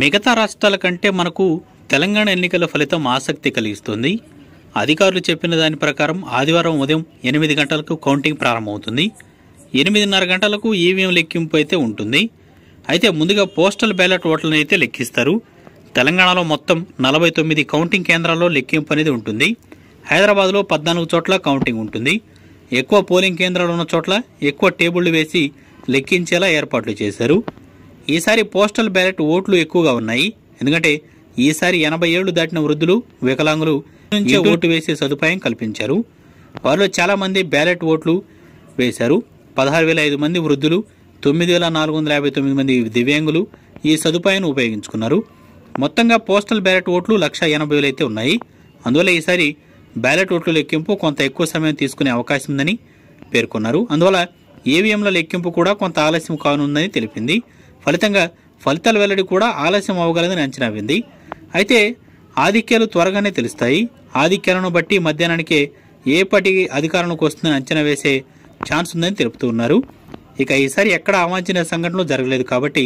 మిగతా రాష్ట్రాల కంటే మనకు తెలంగాణ ఎన్నికల ఫలితం ఆసక్తి కలిగిస్తుంది అధికారులు చెప్పిన దాని ప్రకారం ఆదివారం ఉదయం ఎనిమిది గంటలకు కౌంటింగ్ ప్రారంభమవుతుంది ఎనిమిదిన్నర గంటలకు ఈవీఎం లెక్కింపు అయితే ఉంటుంది అయితే ముందుగా పోస్టల్ బ్యాలెట్ ఓట్లను అయితే లెక్కిస్తారు తెలంగాణలో మొత్తం నలభై తొమ్మిది కౌంటింగ్ కేంద్రాల్లో లెక్కింపు అనేది ఉంటుంది హైదరాబాద్లో పద్నాలుగు చోట్ల కౌంటింగ్ ఉంటుంది ఎక్కువ పోలింగ్ కేంద్రాలు ఉన్న చోట్ల ఎక్కువ టేబుళ్లు వేసి లెక్కించేలా ఏర్పాట్లు చేశారు ఈసారి పోస్టల్ బ్యాలెట్ ఓట్లు ఎక్కువగా ఉన్నాయి ఎందుకంటే ఈసారి ఎనభై ఏళ్లు దాటిన వృద్ధులు వికలాంగులు ఓటు వేసే సదుపాయం కల్పించారు వారిలో చాలామంది బ్యాలెట్ ఓట్లు వేశారు పదహారు వేల ఐదు మంది వృద్ధులు తొమ్మిది వేల నాలుగు వందల యాభై తొమ్మిది మంది దివ్యాంగులు ఈ సదుపాయాన్ని ఉపయోగించుకున్నారు మొత్తంగా పోస్టల్ బ్యాలెట్ ఓట్లు లక్ష ఎనభై వేలు అయితే ఉన్నాయి అందువల్ల ఈసారి బ్యాలెట్ ఓట్ల లెక్కింపు కొంత ఎక్కువ సమయం తీసుకునే అవకాశం ఉందని పేర్కొన్నారు అందువల్ల ఈవీఎంల లెక్కింపు కూడా కొంత ఆలస్యం కానుందని తెలిపింది ఫలితంగా ఫలితాల వెల్లడి కూడా ఆలస్యం అవ్వగలదని అంచనా వింది అయితే ఆధిక్యాలు త్వరగానే తెలుస్తాయి ఆధిక్యాలను బట్టి మధ్యాహ్నానికే ఏ పార్టీ అధికారంలోకి వస్తుందని అంచనా వేసే ఛాన్స్ ఉందని తెలుపుతూ ఉన్నారు ఇక ఈసారి ఎక్కడ అవాంఛన సంఘటనలు జరగలేదు కాబట్టి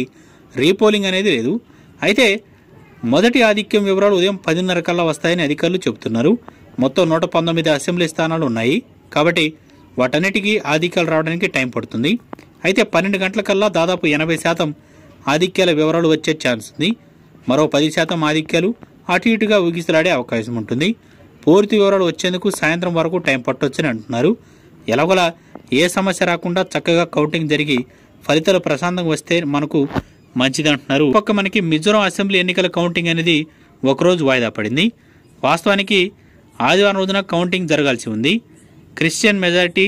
రీపోలింగ్ అనేది లేదు అయితే మొదటి ఆధిక్యం వివరాలు ఉదయం పదిన్నర కల్లా వస్తాయని అధికారులు చెబుతున్నారు మొత్తం నూట పంతొమ్మిది అసెంబ్లీ స్థానాలు ఉన్నాయి కాబట్టి వాటన్నిటికీ ఆధిక్యాలు రావడానికి టైం పడుతుంది అయితే పన్నెండు గంటల కల్లా దాదాపు ఎనభై శాతం ఆధిక్యాల వివరాలు వచ్చే ఛాన్స్ ఉంది మరో పది శాతం ఆధిక్యాలు అటు ఇటుగా ఊగిసలాడే అవకాశం ఉంటుంది పూర్తి వివరాలు వచ్చేందుకు సాయంత్రం వరకు టైం పట్టొచ్చని అంటున్నారు ఎలాగోలా ఏ సమస్య రాకుండా చక్కగా కౌంటింగ్ జరిగి ఫలితాలు ప్రశాంతంగా వస్తే మనకు మంచిది అంటున్నారు ఒక్క మనకి మిజోరం అసెంబ్లీ ఎన్నికల కౌంటింగ్ అనేది ఒకరోజు వాయిదా పడింది వాస్తవానికి ఆదివారం రోజున కౌంటింగ్ జరగాల్సి ఉంది క్రిస్టియన్ మెజారిటీ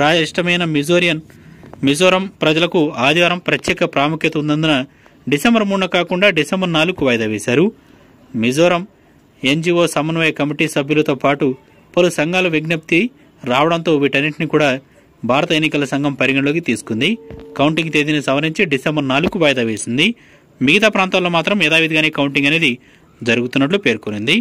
రాష్ట్రమైన మిజోరియన్ మిజోరం ప్రజలకు ఆదివారం ప్రత్యేక ప్రాముఖ్యత ఉన్నందున డిసెంబర్ మూడున కాకుండా డిసెంబర్ నాలుగుకు వాయిదా వేశారు మిజోరం ఎన్జిఓ సమన్వయ కమిటీ సభ్యులతో పాటు పలు సంఘాల విజ్ఞప్తి రావడంతో వీటన్నింటినీ కూడా భారత ఎన్నికల సంఘం పరిగణలోకి తీసుకుంది కౌంటింగ్ తేదీని సవరించి డిసెంబర్ నాలుగుకు వాయిదా వేసింది మిగతా ప్రాంతాల్లో మాత్రం యథావిధిగానే కౌంటింగ్ అనేది జరుగుతున్నట్లు పేర్కొనింది